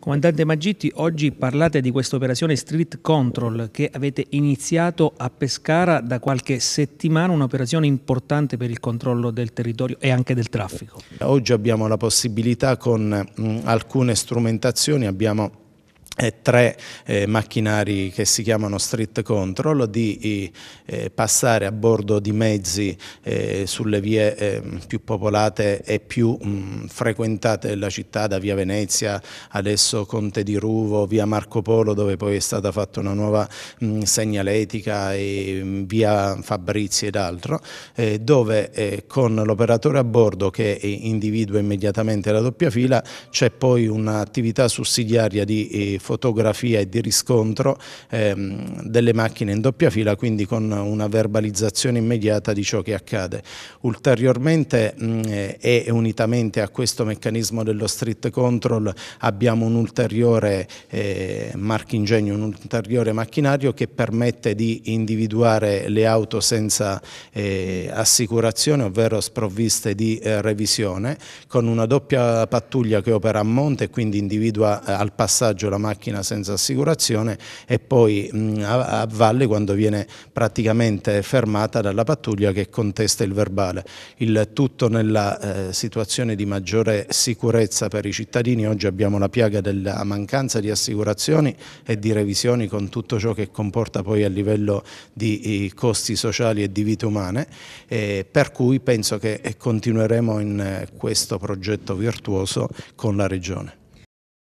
Comandante Maggitti, oggi parlate di questa operazione Street Control che avete iniziato a Pescara da qualche settimana, un'operazione importante per il controllo del territorio e anche del traffico. Oggi abbiamo la possibilità con mh, alcune strumentazioni, abbiamo e tre eh, macchinari che si chiamano street control, di eh, passare a bordo di mezzi eh, sulle vie ehm, più popolate e più mh, mm, frequentate della città, da via Venezia, adesso Conte di Ruvo, via Marco Polo dove poi è stata fatta una nuova mh, mm, segnaletica, e, mh, mm, via Fabrizi ed altro, eh, dove eh, con l'operatore a bordo che eh, individua immediatamente la doppia fila c'è poi un'attività sussidiaria di eh, fotografia e di riscontro ehm, delle macchine in doppia fila, quindi con una verbalizzazione immediata di ciò che accade. Ulteriormente mh, mm, e unitamente a questo meccanismo dello street control abbiamo un ulteriore eh, marchingegno, un ulteriore macchinario che permette di individuare le auto senza eh, assicurazione, ovvero sprovviste di eh, revisione, con una doppia pattuglia che opera a monte e quindi individua eh, al passaggio la macchina macchina senza assicurazione e poi mh, a, a valle quando viene praticamente fermata dalla pattuglia che contesta il verbale. Il tutto nella eh, situazione di maggiore sicurezza per i cittadini, oggi abbiamo la piaga della mancanza di assicurazioni e di revisioni con tutto ciò che comporta poi a livello di costi sociali e di vite umane, eh, per cui penso che continueremo in eh, questo progetto virtuoso con la Regione.